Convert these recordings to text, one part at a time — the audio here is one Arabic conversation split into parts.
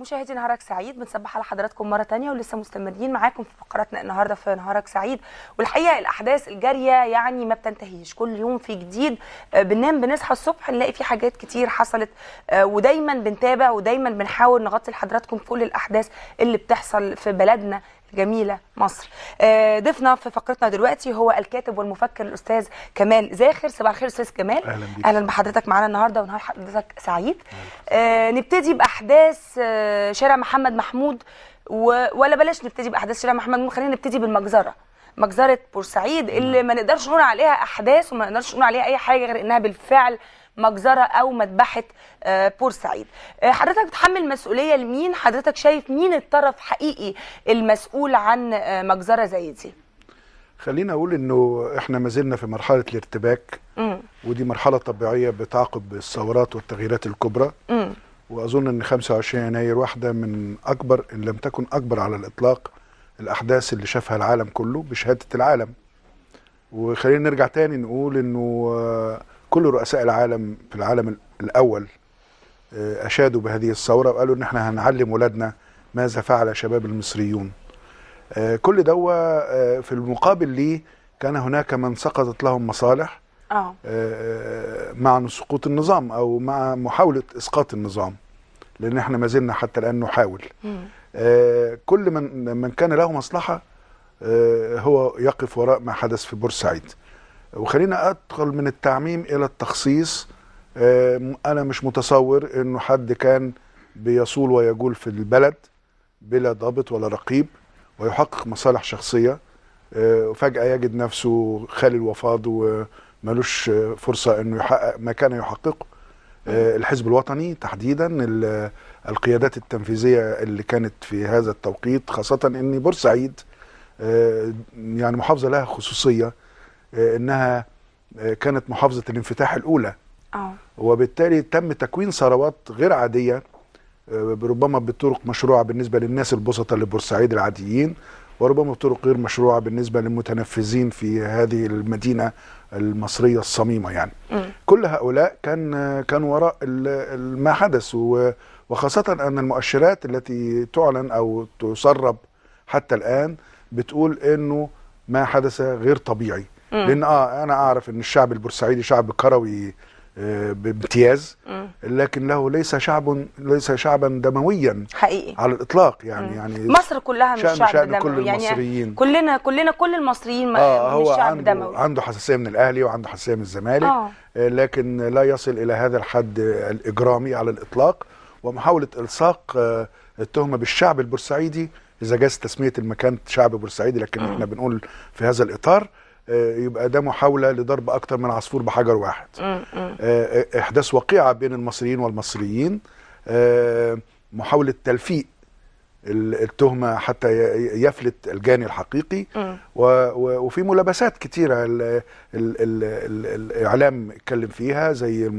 مشاهدي نهارك سعيد بنصبح على حضراتكم مره تانية ولسه مستمرين معاكم في فقراتنا النهارده في نهارك سعيد والحقيقه الاحداث الجاريه يعني ما بتنتهيش كل يوم في جديد آه، بننام بنصحى الصبح نلاقي في حاجات كتير حصلت آه، ودايما بنتابع ودايما بنحاول نغطي لحضراتكم كل الاحداث اللي بتحصل في بلدنا جميله مصر آه، ضيفنا في فقرتنا دلوقتي هو الكاتب والمفكر الاستاذ كمال زاخر صباح الخير استاذ كمال اهلا بيك اهلا بحضرتك معانا النهارده ونهار حضرتك سعيد آه، نبتدي باحداث آه، شارع محمد محمود و... ولا بلاش نبتدي باحداث شارع محمد محمود خلينا نبتدي بالمجزره مجزره بورسعيد اللي نعم. ما نقدرش نقول عليها احداث وما نقدرش نقول عليها اي حاجه غير انها بالفعل مجزره او مذبحه آه، بورسعيد آه، حضرتك بتحمل مسؤوليه لمين حضرتك شايف مين الطرف حقيقي المسؤول عن آه، مجزره زي دي خلينا اقول انه احنا ما زلنا في مرحله الارتباك م. ودي مرحله طبيعيه بتعقب الثورات والتغييرات الكبرى م. واظن ان 25 يناير واحده من اكبر ان لم تكن اكبر على الاطلاق الاحداث اللي شافها العالم كله بشهاده العالم وخلينا نرجع تاني نقول انه كل رؤساء العالم في العالم الأول آه، أشادوا بهذه الثورة وقالوا إن إحنا هنعلم ولادنا ماذا فعل شباب المصريون آه، كل دوا آه، في المقابل ليه كان هناك من سقطت لهم مصالح مع سقوط النظام أو مع محاولة إسقاط النظام لأن إحنا ما زلنا حتى الآن نحاول كل من من كان له مصلحة هو يقف وراء ما حدث في بورسعيد وخلينا ادخل من التعميم الى التخصيص انا مش متصور انه حد كان بيصول ويجول في البلد بلا ضابط ولا رقيب ويحقق مصالح شخصيه آه، وفجاه يجد نفسه خالي الوفاض وملوش فرصه انه يحقق ما كان يحققه آه، الحزب الوطني تحديدا القيادات التنفيذيه اللي كانت في هذا التوقيت خاصه ان بورسعيد آه، يعني محافظه لها خصوصيه آه، انها آه، كانت محافظه الانفتاح الاولى اه وبالتالي تم تكوين ثروات غير عاديه آه، ربما بطرق مشروعه بالنسبه للناس البسطة لبورسعيد العاديين وربما بطرق غير مشروعه بالنسبه للمتنفذين في هذه المدينه المصريه الصميمه يعني م. كل هؤلاء كان كان وراء ما حدث وخاصه ان المؤشرات التي تعلن او تسرب حتى الان بتقول انه ما حدث غير طبيعي لان اه انا اعرف ان الشعب البورسعيدي شعب كروي آه، بامتياز لكن له ليس شعب ليس شعبا دمويا حقيقي على الاطلاق يعني يعني مصر كلها مش شعب, شعب, دموي كل يعني المصريين يعني كلنا كلنا كل المصريين آه هو مش شعب عنده دموي عنده حساسيه من الاهلي وعنده حساسيه من الزمالك آه. آه، لكن لا يصل الى هذا الحد الاجرامي على الاطلاق ومحاوله الصاق آه، التهمه بالشعب البورسعيدي اذا جاز تسميه المكان شعب بورسعيدي لكن احنا بنقول في هذا الاطار آه، يبقى ده محاوله لضرب اكتر من عصفور بحجر واحد آه، آه، احداث وقيعه بين المصريين والمصريين محاوله تلفيق التهمه حتى يفلت الجاني الحقيقي وفي ملابسات كتيره الاعلام اتكلم فيها زي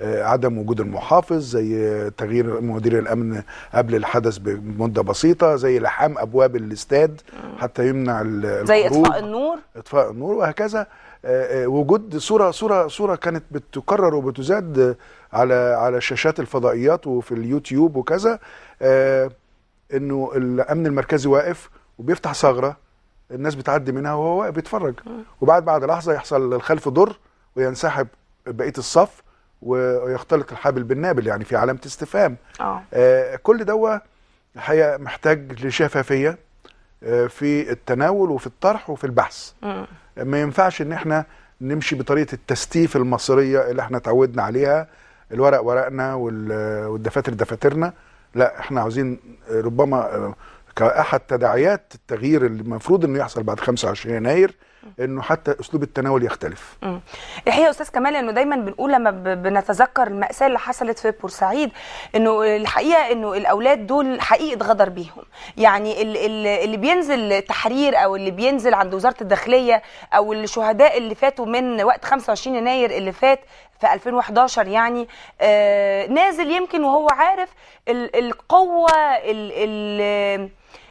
آه، عدم وجود المحافظ زي تغيير مدير الامن قبل الحدث بمده بسيطه زي لحام ابواب الاستاد حتى يمنع زي اطفاء النور اطفاء النور وهكذا آه، آه، وجود صوره صوره صوره كانت بتكرر وبتزاد على على شاشات الفضائيات وفي اليوتيوب وكذا انه الامن المركزي واقف وبيفتح ثغره الناس بتعدي منها وهو واقف بيتفرج وبعد بعد لحظه يحصل الخلف ضر وينسحب بقيه الصف ويختلط الحابل بالنابل يعني في علامه استفهام آه, آه، كل دوت الحقيقه محتاج لشفافيه آه، في التناول وفي الطرح وفي البحث م. ما ينفعش ان احنا نمشي بطريقه التستيف المصريه اللي احنا اتعودنا عليها الورق ورقنا والدفاتر دفاترنا لا احنا عاوزين آه، ربما كاحد تداعيات التغيير اللي المفروض انه يحصل بعد 25 يناير انه حتى اسلوب التناول يختلف الحقيقه يا استاذ كمال انه دايما بنقول لما بنتذكر الماساه اللي حصلت في بورسعيد انه الحقيقه انه الاولاد دول حقيقه غدر بيهم يعني اللي بينزل تحرير او اللي بينزل عند وزاره الداخليه او الشهداء اللي فاتوا من وقت 25 يناير اللي فات في 2011 يعني آه نازل يمكن وهو عارف القوه ال ال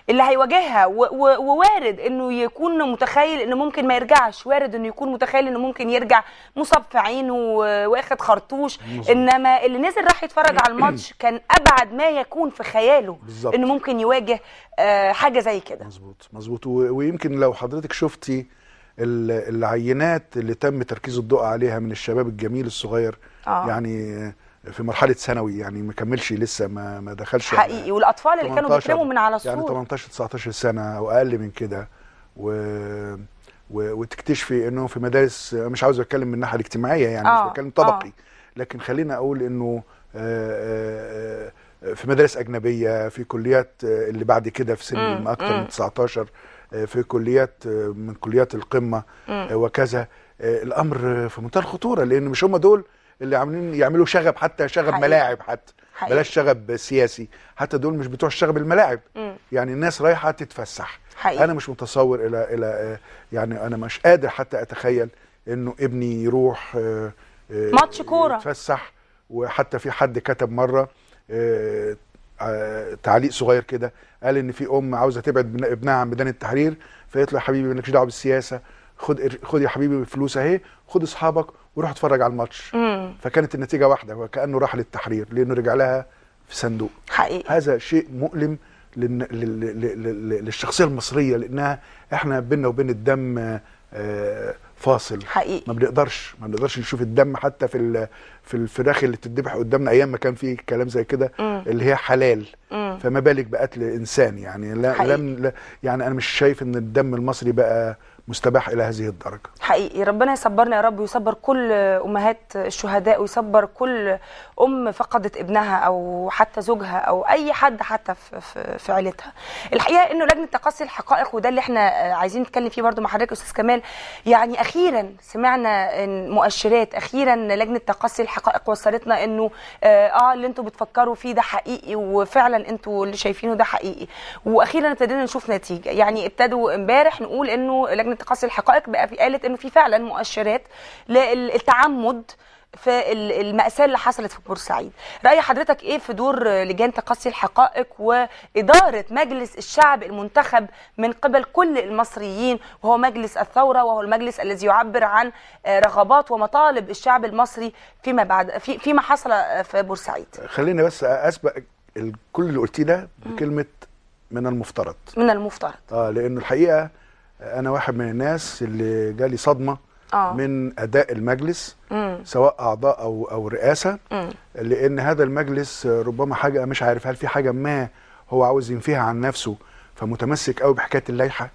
اللي هيواجهها ووارد انه يكون متخيل انه ممكن ما يرجعش وارد انه يكون متخيل انه ممكن يرجع مصاب في عينه واخد خرطوش مزبط. انما اللي نزل راح يتفرج على الماتش كان ابعد ما يكون في خياله بالزبط. انه ممكن يواجه آه، حاجه زي كده مظبوط مظبوط ويمكن لو حضرتك شفتي العينات اللي تم تركيز الضوء عليها من الشباب الجميل الصغير آه. يعني في مرحله ثانوي يعني ما كملش لسه ما ما دخلش يعني حقيقي والاطفال اللي كانوا بيترموا من على السور يعني 18 19 سنه او اقل من كده و... وتكتشفي انهم في مدارس مش عاوز اتكلم من الناحيه الاجتماعيه يعني آه. مش بتكلم طبقي آه. لكن خلينا اقول انه آه، آه، آه، في مدارس اجنبيه في كليات اللي بعد كده في سن اكتر من 19 في كليات من كليات القمه وكذا الامر في منتهى الخطوره لان مش هم دول اللي عاملين يعملوا شغب حتى شغب حقيقي. ملاعب حتى حقيقي. بلاش شغب سياسي حتى دول مش بتوع الشغب الملاعب م. يعني الناس رايحه تتفسح حقيقي. انا مش متصور الى الى آه، يعني انا مش قادر حتى اتخيل انه ابني يروح آه، آه، ماتش كوره يتفسح وحتى في حد كتب مره تعليق صغير كده قال ان في ام عاوزه تبعد ابنها عن ميدان التحرير فقالت له يا حبيبي مالكش دعوه بالسياسه خد خد يا حبيبي الفلوس اهي خد اصحابك وروح اتفرج على الماتش مم. فكانت النتيجه واحده وكانه راح للتحرير لانه رجع لها في صندوق حقيقي هذا شيء مؤلم للن... لل... لل... للشخصيه المصريه لانها احنا بينا وبين الدم آه، فاصل حقيقي ما بنقدرش ما بنقدرش نشوف الدم حتى في ال... في الفراخ اللي بتذبح قدامنا ايام ما كان في كلام زي كده اللي هي حلال مم. فما بالك بقتل انسان يعني لا لم لا يعني انا مش شايف ان الدم المصري بقى مستباح الى هذه الدرجه حقيقي ربنا يصبرنا يا رب ويصبر كل امهات الشهداء ويصبر كل ام فقدت ابنها او حتى زوجها او اي حد حتى في, عيلتها الحقيقه انه لجنه تقصي الحقائق وده اللي احنا عايزين نتكلم فيه برضو مع حضرتك استاذ كمال يعني اخيرا سمعنا مؤشرات اخيرا لجنه تقصي الحقائق وصلتنا انه اه, آه، اللي انتم بتفكروا فيه ده حقيقي وفعلا انتم اللي شايفينه ده حقيقي واخيرا ابتدينا نشوف نتيجه يعني ابتدوا امبارح نقول انه لجنه تقصي الحقائق بقى في قالت انه في فعلا مؤشرات للتعمد في المأساة اللي حصلت في بورسعيد رأي حضرتك ايه في دور لجان تقصي الحقائق وإدارة مجلس الشعب المنتخب من قبل كل المصريين وهو مجلس الثورة وهو المجلس الذي يعبر عن رغبات ومطالب الشعب المصري فيما بعد في فيما حصل في بورسعيد خليني بس أسبق كل اللي قلتيه ده بكلمة من المفترض من المفترض اه لأنه الحقيقة انا واحد من الناس اللي جالي صدمه آه. من اداء المجلس مم. سواء اعضاء او او رئاسه مم. لان هذا المجلس ربما حاجه مش عارف هل في حاجه ما هو عاوز ينفيها عن نفسه فمتمسك قوي بحكايه اللائحه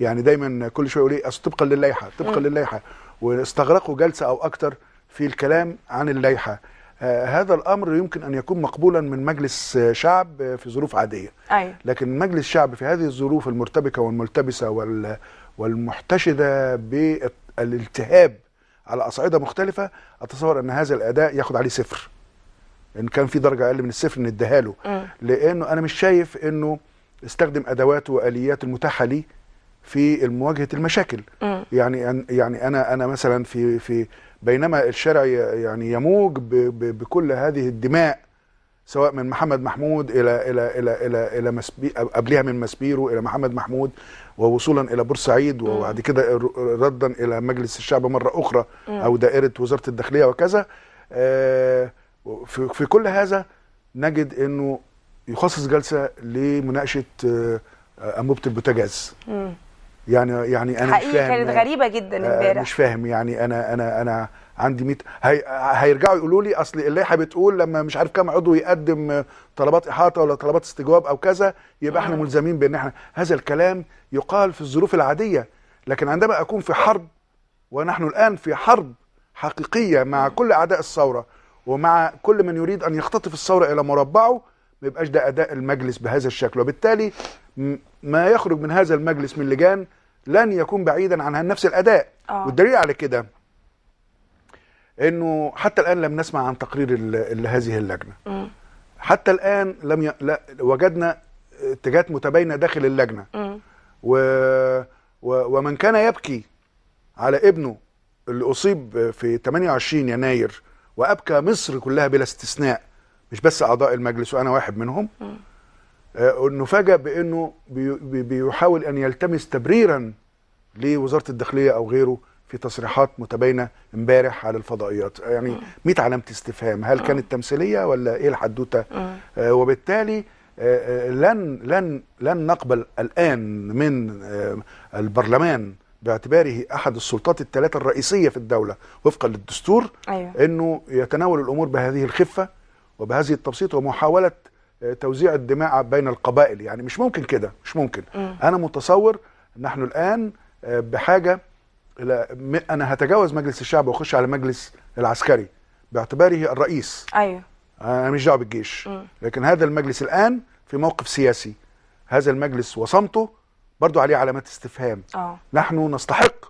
يعني دايما كل شويه يقول ايه اصل طبقا للائحه طبقا للائحه واستغرقوا جلسه او اكتر في الكلام عن اللائحه آه، هذا الامر يمكن ان يكون مقبولا من مجلس آه، شعب آه، في ظروف عاديه أي. لكن مجلس شعب في هذه الظروف المرتبكه والملتبسه وال والمحتشده بالالتهاب على اصعده مختلفه اتصور ان هذا الاداء ياخد عليه صفر ان كان في درجه اقل من الصفر نديها له لانه انا مش شايف انه استخدم ادوات واليات المتاحه لي في مواجهه المشاكل م. يعني يعني انا انا مثلا في في بينما الشارع يعني يموج بكل هذه الدماء سواء من محمد محمود الى الى الى الى الى قبلها من مسبيرو الى محمد محمود ووصولا الى بورسعيد وبعد كده ردا الى مجلس الشعب مره اخرى او دائره وزاره الداخليه وكذا آه، في كل هذا نجد انه يخصص جلسه لمناقشه آه، انبوبه البوتاجاز يعني يعني انا مش فاهم كانت غريبه جدا آه، امبارح مش فاهم يعني انا انا انا عندي 100 هي... هيرجعوا يقولوا لي اصل اللائحه بتقول لما مش عارف كم عضو يقدم طلبات احاطه ولا طلبات استجواب او كذا يبقى احنا آه. ملزمين بان احنا هذا الكلام يقال في الظروف العاديه لكن عندما اكون في حرب ونحن الان في حرب حقيقيه مع كل اعداء الثوره ومع كل من يريد ان يختطف الثوره الى مربعه ما يبقاش ده اداء المجلس بهذا الشكل وبالتالي ما يخرج من هذا المجلس من لجان لن يكون بعيدا عن نفس الاداء آه. والدليل على كده انه حتى الان لم نسمع عن تقرير هذه اللجنه م. حتى الان لم ي... لا وجدنا اتجاهات متباينه داخل اللجنه و... و... ومن كان يبكي على ابنه اللي اصيب في 28 يناير وابكى مصر كلها بلا استثناء مش بس اعضاء المجلس وانا واحد منهم م. آه، نفاجأ بأنه بيحاول أن يلتمس تبريرا لوزارة الداخلية أو غيره في تصريحات متباينه امبارح على الفضائيات آه، يعني 100 علامه استفهام هل كانت تمثيليه ولا ايه الحدوته آه, آه، وبالتالي لن لن لن نقبل الان من البرلمان باعتباره احد السلطات الثلاثه الرئيسيه في الدوله وفقا للدستور أيوة. انه يتناول الامور بهذه الخفه وبهذه التبسيط ومحاوله توزيع الدماء بين القبائل يعني مش ممكن كده مش ممكن م. انا متصور نحن الان آه، بحاجه الى انا هتجاوز مجلس الشعب واخش على مجلس العسكري باعتباره الرئيس ايوه انا مش دعوه بالجيش م. لكن هذا المجلس الان في موقف سياسي هذا المجلس وصمته برضو عليه علامات استفهام أوه. نحن نستحق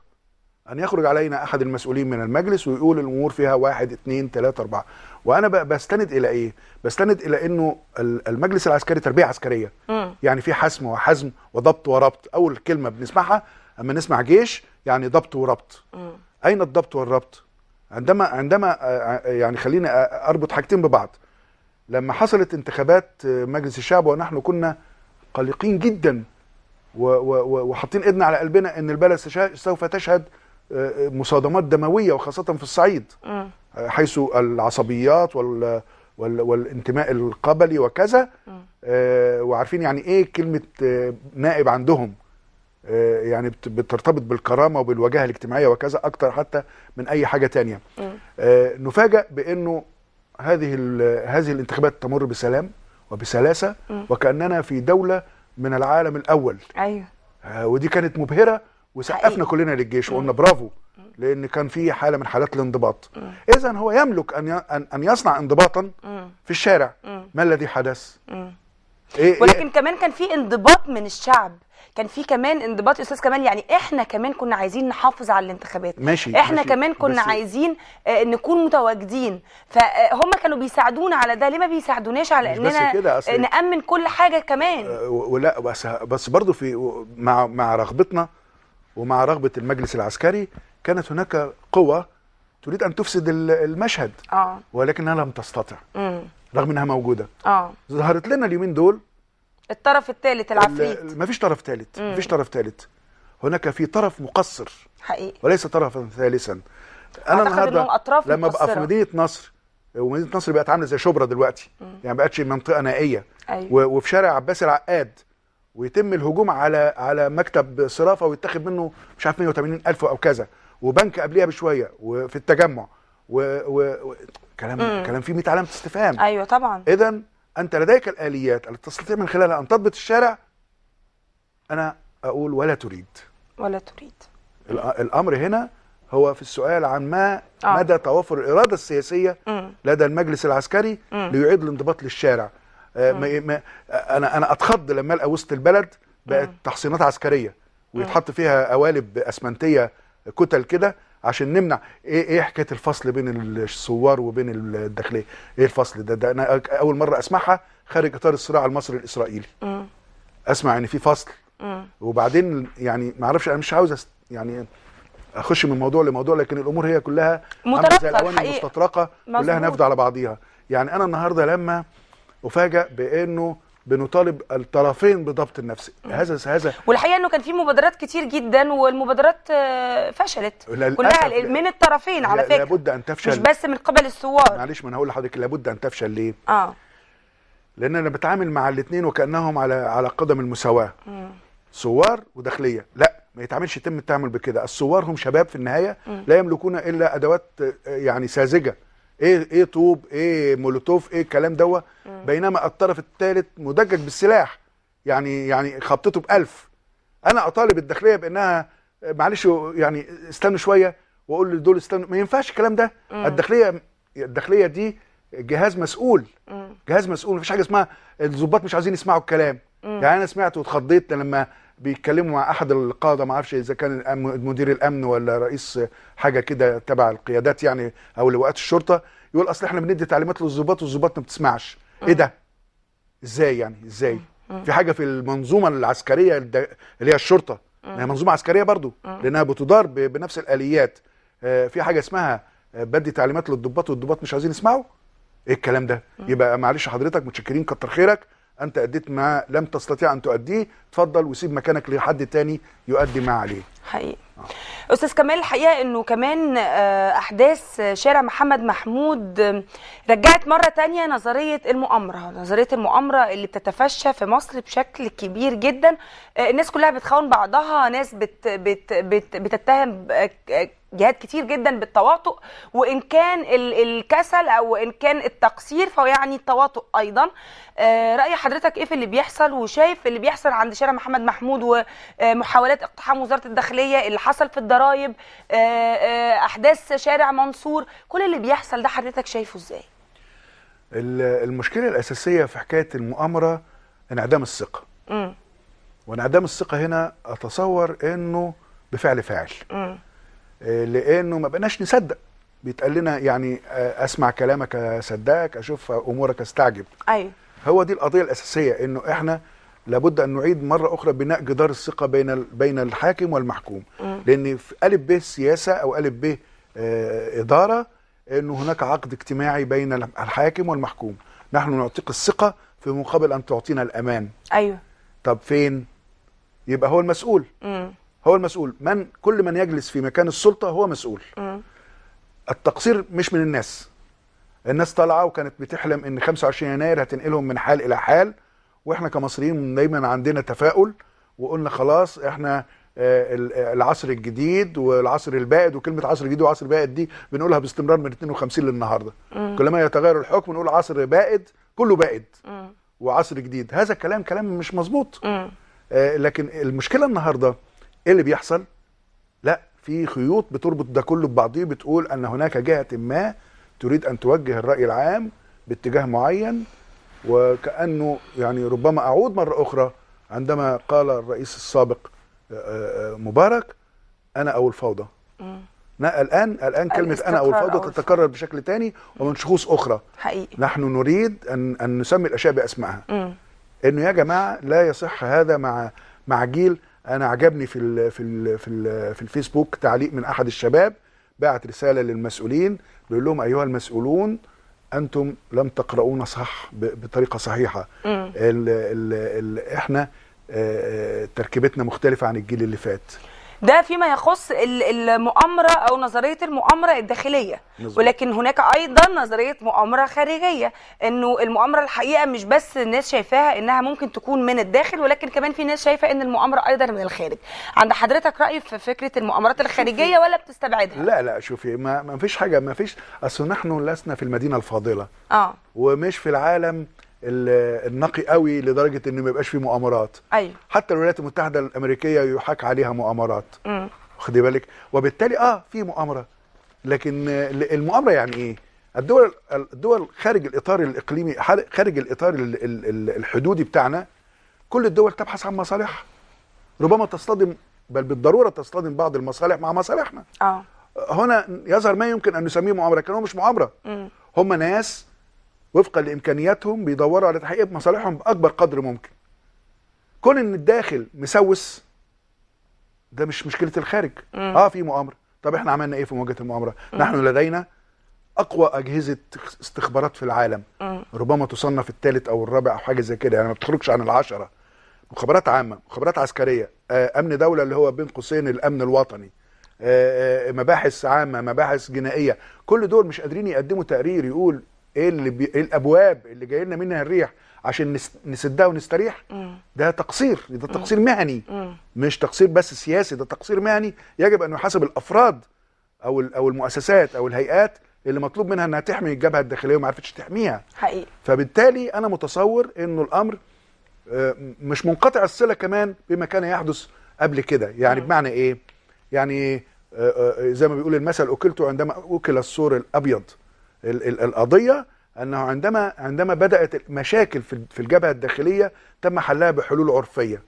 أن يخرج علينا أحد المسؤولين من المجلس ويقول الأمور فيها واحد اثنين ثلاثة أربعة وأنا بستند إلى إيه؟ بستند إلى إنه المجلس العسكري تربية عسكرية م. يعني في حسم وحزم وضبط وربط أول كلمة بنسمعها أما نسمع جيش يعني ضبط وربط م. أين الضبط والربط؟ عندما عندما آه، آه، يعني خليني أربط حاجتين ببعض لما حصلت انتخابات آه، مجلس الشعب ونحن كنا قلقين جدا وحاطين ايدنا على قلبنا ان البلد سوف تشهد مصادمات دمويه وخاصه في الصعيد آه. حيث العصبيات وال والانتماء القبلي وكذا آه. آه، وعارفين يعني ايه كلمه نائب عندهم يعني بترتبط بالكرامه وبالوجاهه الاجتماعيه وكذا اكتر حتى من اي حاجه تانية نفاجأ بانه هذه هذه الانتخابات تمر بسلام وبسلاسه وكاننا في دوله من العالم الاول ايوه ودي كانت مبهره وسقفنا كلنا للجيش وقلنا برافو لان كان في حاله من حالات الانضباط اذا هو يملك ان ان يصنع انضباطا في الشارع ما الذي حدث إيه ولكن إيه كمان كان في انضباط من الشعب كان في كمان انضباط يا استاذ كمان يعني احنا كمان كنا عايزين نحافظ على الانتخابات ماشي احنا ماشي كمان كنا عايزين آه نكون متواجدين فهم آه، كانوا بيساعدونا على ده ليه ما بيساعدوناش على اننا نامن كل حاجه كمان آه ولا بس بس برضه في مع مع رغبتنا ومع رغبه المجلس العسكري كانت هناك قوى تريد ان تفسد المشهد اه ولكنها لم تستطع مم. رغم انها موجوده اه ظهرت لنا اليومين دول الطرف الثالث العفريت ما فيش طرف ثالث ما فيش طرف ثالث هناك في طرف مقصر حقيقي وليس طرفا ثالثا انا النهارده لما مقصرة. بقى في مدينه نصر ومدينه نصر بقت عامله زي شبرا دلوقتي مم. يعني بقتش منطقه نائيه أيوة. وفي شارع عباس العقاد ويتم الهجوم على على مكتب صرافه ويتاخد منه مش عارف 180 الف او كذا وبنك قبليها بشويه وفي التجمع و, و, و كلام مم. كلام فيه 100 علامه استفهام ايوه طبعا اذا انت لديك الاليات التي تستطيع من خلالها ان تضبط الشارع انا اقول ولا تريد ولا تريد الامر هنا هو في السؤال عن ما آه. مدى توافر الاراده السياسيه مم. لدى المجلس العسكري مم. ليعيد الانضباط للشارع آه، آه. ما ما آه، انا انا اتخض لما القى وسط البلد بقت تحصينات عسكريه ويتحط فيها قوالب اسمنتيه كتل كده عشان نمنع ايه ايه حكايه الفصل بين الثوار وبين الداخليه ايه الفصل ده ده انا اول مره اسمعها خارج اطار الصراع المصري الاسرائيلي م. اسمع ان في فصل م. وبعدين يعني ما اعرفش انا مش عاوز يعني اخش من موضوع لموضوع لكن الامور هي كلها مترقه زي الاواني المستطرقه كلها نافذه على بعضيها يعني انا النهارده لما افاجئ بانه بنطالب الطرفين بضبط النفس هذا هذا والحقيقه انه كان في مبادرات كتير جدا والمبادرات آه، فشلت كلها من الطرفين على فكره لابد ان تفشل مش بس من قبل الثوار معلش ما انا هقول لحضرتك لابد ان تفشل ليه؟ اه لان انا بتعامل مع الاثنين وكانهم على على قدم المساواه ثوار وداخليه لا ما يتعاملش يتم التعامل بكده الثوار هم شباب في النهايه م. لا يملكون الا ادوات آه، يعني ساذجه ايه ايه طوب ايه مولوتوف ايه الكلام دوت بينما الطرف الثالث مدجج بالسلاح يعني يعني خبطته بألف انا اطالب الداخليه بانها معلش يعني استنوا شويه واقول لدول استنوا ما ينفعش الكلام ده الداخليه الداخليه دي جهاز مسؤول جهاز مسؤول ما فيش حاجه اسمها الظباط مش عايزين يسمعوا الكلام يعني انا سمعت واتخضيت لما بيتكلموا مع احد القاده ما اعرفش اذا كان مدير الامن ولا رئيس حاجه كده تبع القيادات يعني او لواءات الشرطه يقول اصل احنا بندي تعليمات للظباط والظباط ما بتسمعش ايه ده ازاي يعني ازاي في حاجه في المنظومه العسكريه اللي هي الشرطه هي منظومه عسكريه برضو لانها بتدار بنفس الاليات آه، في حاجه اسمها بدي تعليمات للضباط والضباط مش عايزين يسمعوا ايه الكلام ده يبقى معلش حضرتك متشكرين كتر خيرك انت اديت ما لم تستطيع ان تؤديه تفضل وسيب مكانك لحد تاني يؤدي ما عليه حقيقي آه. استاذ كمال الحقيقه انه كمان آه، احداث شارع محمد محمود آه، رجعت مره تانية نظريه المؤامره نظريه المؤامره اللي بتتفشى في مصر بشكل كبير جدا آه، الناس كلها بتخون بعضها ناس بت بت بت بتتهم جهات كتير جدا بالتواطؤ وان كان الكسل او ان كان التقصير فهو يعني التواطؤ ايضا آه، راي حضرتك ايه في اللي بيحصل وشايف اللي بيحصل عند شارع محمد محمود ومحاولات اقتحام وزاره الداخليه اللي حصل في الضرايب آه، آه، احداث شارع منصور كل اللي بيحصل ده حضرتك شايفه ازاي المشكله الاساسيه في حكايه المؤامره انعدام الثقه وانعدام الثقه هنا اتصور انه بفعل فاعل آه، لانه ما بقناش نصدق بيتقال لنا يعني آه، اسمع كلامك اصدقك اشوف امورك استعجب ايوه هو دي القضيه الاساسيه انه احنا لابد ان نعيد مره اخرى بناء جدار الثقه بين بين الحاكم والمحكوم م. لان في الف ب سياسه او الف ب آه، اداره انه هناك عقد اجتماعي بين الحاكم والمحكوم نحن نعطيك الثقه في مقابل ان تعطينا الامان ايوه طب فين يبقى هو المسؤول م. هو المسؤول من كل من يجلس في مكان السلطه هو مسؤول م. التقصير مش من الناس الناس طالعه وكانت بتحلم ان 25 يناير هتنقلهم من حال الى حال واحنا كمصريين دايما عندنا تفاؤل وقلنا خلاص احنا آه، آه، العصر الجديد والعصر البائد وكلمه عصر جديد وعصر بائد دي بنقولها باستمرار من 52 للنهارده كلما يتغير الحكم نقول عصر بائد كله بائد م. وعصر جديد هذا الكلام كلام مش مظبوط آه، لكن المشكله النهارده ايه اللي بيحصل لا في خيوط بتربط ده كله ببعضيه بتقول ان هناك جهه ما تريد ان توجه الراي العام باتجاه معين وكانه يعني ربما اعود مره اخرى عندما قال الرئيس السابق آه، آه، آه، مبارك انا او الفوضى لا الان الان كلمه انا او الفوضى تتكرر بشكل تاني ومن شخوص اخرى حقيقي نحن نريد ان ان نسمي الاشياء باسمائها انه يا جماعه لا يصح هذا مع مع جيل انا عجبني في الـ في الـ في, الـ في الفيسبوك تعليق من احد الشباب بعت رساله للمسؤولين بيقول لهم ايها المسؤولون انتم لم تقرؤونا صح بطريقه صحيحه الـ الـ الـ احنا تركيبتنا مختلفه عن الجيل اللي فات ده فيما يخص المؤامره او نظريه المؤامره الداخليه ولكن هناك ايضا نظريه مؤامره خارجيه انه المؤامره الحقيقه مش بس الناس شايفاها انها ممكن تكون من الداخل ولكن كمان في ناس شايفه ان المؤامره ايضا من الخارج عند حضرتك راي في فكره المؤامرات الخارجيه ولا بتستبعدها لا لا شوفي ما فيش حاجه ما فيش اصل نحن لسنا في المدينه الفاضله اه ومش في العالم النقي قوي لدرجه انه ما يبقاش فيه مؤامرات ايوه حتى الولايات المتحده الامريكيه يحاك عليها مؤامرات واخدي بالك وبالتالي اه في مؤامره لكن المؤامره يعني ايه الدول الدول خارج الاطار الاقليمي خارج الاطار الحدودي بتاعنا كل الدول تبحث عن مصالحها ربما تصطدم بل بالضروره تصطدم بعض المصالح مع مصالحنا اه هنا يظهر ما يمكن ان نسميه مؤامره لكن هو مش مؤامره هم ناس وفقا لامكانياتهم بيدوروا على تحقيق مصالحهم باكبر قدر ممكن كون ان الداخل مسوس ده مش مشكله الخارج م. اه في مؤامره طب احنا عملنا ايه في مواجهه المؤامره م. نحن لدينا اقوى اجهزه استخبارات في العالم م. ربما تصنف الثالث او الرابع او حاجه زي كده يعني ما بتخرجش عن العشره مخابرات عامه مخابرات عسكريه آه امن دوله اللي هو بين قوسين الامن الوطني آه, آه، مباحث عامه مباحث جنائيه كل دول مش قادرين يقدموا تقرير يقول ايه اللي بي... إيه الابواب اللي جاي لنا منها الريح عشان نس... نسدها ونستريح ده تقصير ده تقصير مهني مش تقصير بس سياسي ده تقصير مهني يجب ان يحاسب الافراد او او المؤسسات او الهيئات اللي مطلوب منها انها تحمي الجبهه الداخليه وما عرفتش تحميها حقيقي فبالتالي انا متصور انه الامر آه، مش منقطع الصله كمان بما كان يحدث قبل كده يعني م. بمعنى ايه يعني آه، آه، زي ما بيقول المثل اكلت عندما اكل السور الابيض القضيه انه عندما عندما بدات المشاكل في الجبهه الداخليه تم حلها بحلول عرفيه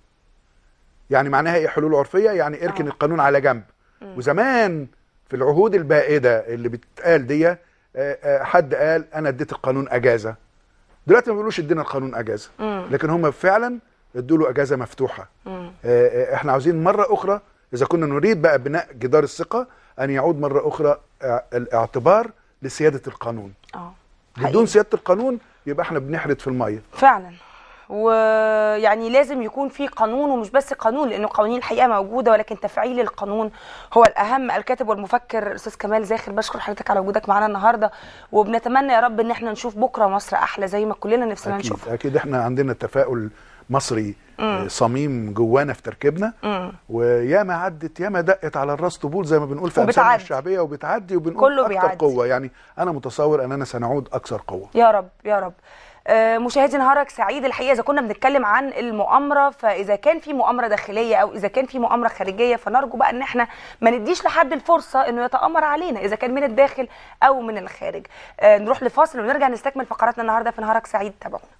يعني معناها ايه حلول عرفيه يعني اركن آه. القانون على جنب م. وزمان في العهود البائده اللي بتتقال دي آه، آه، حد قال انا اديت القانون اجازه دلوقتي ما بيقولوش ادينا القانون اجازه م. لكن هم فعلا ادوا له اجازه مفتوحه م. آه، احنا عاوزين مره اخرى اذا كنا نريد بقى بناء جدار الثقه ان يعود مره اخرى الاعتبار لسياده القانون اه بدون سياده القانون يبقى احنا بنحرد في الميه فعلا ويعني لازم يكون في قانون ومش بس قانون لان القوانين الحقيقه موجوده ولكن تفعيل القانون هو الاهم الكاتب والمفكر استاذ كمال زاخر بشكر حضرتك على وجودك معانا النهارده وبنتمنى يا رب ان احنا نشوف بكره مصر احلى زي ما كلنا نفسنا أكيد نشوف اكيد احنا عندنا تفاؤل مصري آه، مم. صميم جوانا في تركيبنا وياما عدت ياما دقت على الراس طبول زي ما بنقول في امثالنا الشعبيه وبتعدي وبنقول كله بيعدي. قوه يعني انا متصور اننا سنعود اكثر قوه يا رب يا رب آه، مشاهدي نهارك سعيد الحقيقه اذا كنا بنتكلم عن المؤامره فاذا كان في مؤامره داخليه او اذا كان في مؤامره خارجيه فنرجو بقى ان احنا ما نديش لحد الفرصه انه يتامر علينا اذا كان من الداخل او من الخارج آه، نروح لفاصل ونرجع نستكمل فقراتنا النهارده في نهارك سعيد تابعونا